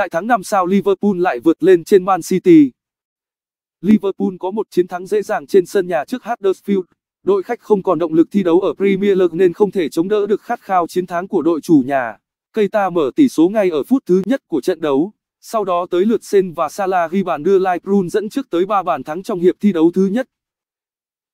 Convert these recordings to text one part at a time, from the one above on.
đại thắng năm sao Liverpool lại vượt lên trên Man City. Liverpool có một chiến thắng dễ dàng trên sân nhà trước Huddersfield. Đội khách không còn động lực thi đấu ở Premier League nên không thể chống đỡ được khát khao chiến thắng của đội chủ nhà. Cây ta mở tỷ số ngay ở phút thứ nhất của trận đấu. Sau đó tới lượt Sen và Salah ghi bàn đưa Liverpool dẫn trước tới 3 bàn thắng trong hiệp thi đấu thứ nhất.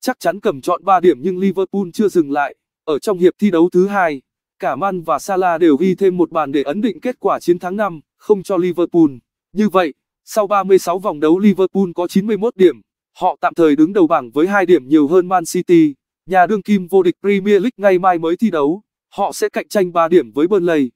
Chắc chắn cầm chọn 3 điểm nhưng Liverpool chưa dừng lại. Ở trong hiệp thi đấu thứ hai, cả Man và Salah đều ghi thêm một bàn để ấn định kết quả chiến thắng năm không cho Liverpool. Như vậy, sau 36 vòng đấu Liverpool có 91 điểm, họ tạm thời đứng đầu bảng với 2 điểm nhiều hơn Man City. Nhà đương kim vô địch Premier League ngay mai mới thi đấu, họ sẽ cạnh tranh 3 điểm với Burnley.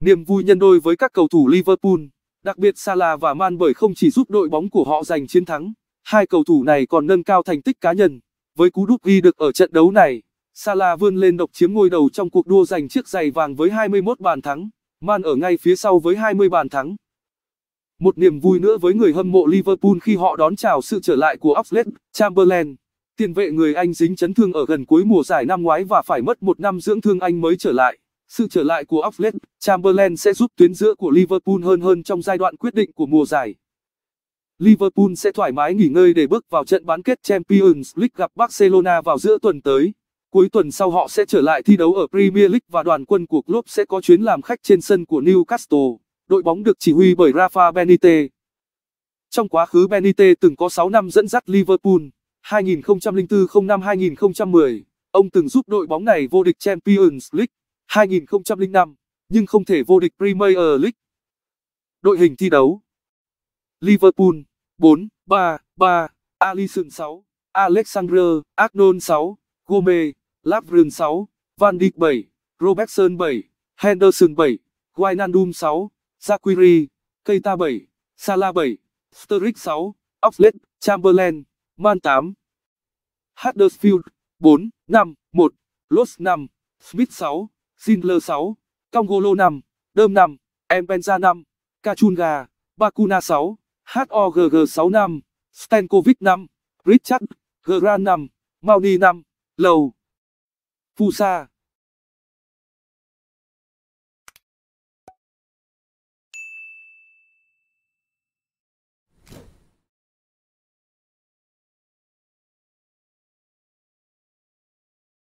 Niềm vui nhân đôi với các cầu thủ Liverpool, đặc biệt Salah và Man bởi không chỉ giúp đội bóng của họ giành chiến thắng, hai cầu thủ này còn nâng cao thành tích cá nhân. Với cú đúp ghi được ở trận đấu này, Salah vươn lên độc chiếm ngôi đầu trong cuộc đua giành chiếc giày vàng với 21 bàn thắng. Man ở ngay phía sau với 20 bàn thắng. Một niềm vui nữa với người hâm mộ Liverpool khi họ đón chào sự trở lại của Oxlade, Chamberlain. Tiền vệ người Anh dính chấn thương ở gần cuối mùa giải năm ngoái và phải mất một năm dưỡng thương Anh mới trở lại. Sự trở lại của Oxlade, Chamberlain sẽ giúp tuyến giữa của Liverpool hơn hơn trong giai đoạn quyết định của mùa giải. Liverpool sẽ thoải mái nghỉ ngơi để bước vào trận bán kết Champions League gặp Barcelona vào giữa tuần tới. Cuối tuần sau họ sẽ trở lại thi đấu ở Premier League và đoàn quân của Klopp sẽ có chuyến làm khách trên sân của Newcastle, đội bóng được chỉ huy bởi Rafa Benitez. Trong quá khứ Benitez từng có 6 năm dẫn dắt Liverpool, 2004-05-2010, ông từng giúp đội bóng này vô địch Champions League 2005, nhưng không thể vô địch Premier League. Đội hình thi đấu Liverpool 4, 3, 3, Alisson 6, Alexander, Arnold 6, Gomez Lavrun 6, Van Dijk 7, Robertson 7, Henderson 7, Wijnaldum 6, Zakiri, Keita 7, Salah 7, Sturridge 6, Oxlade, Chamberlain, Man 8, Huddersfield 4, 5, 1, Los 5, Smith 6, Zindler 6, Congolo 5, Đơm 5, Embenza 5, Kachunga, Bakuna 6, HOGG 6 5, Stankovic 5, Richard, Gran 5, Mauni 5, Lầu. Fusa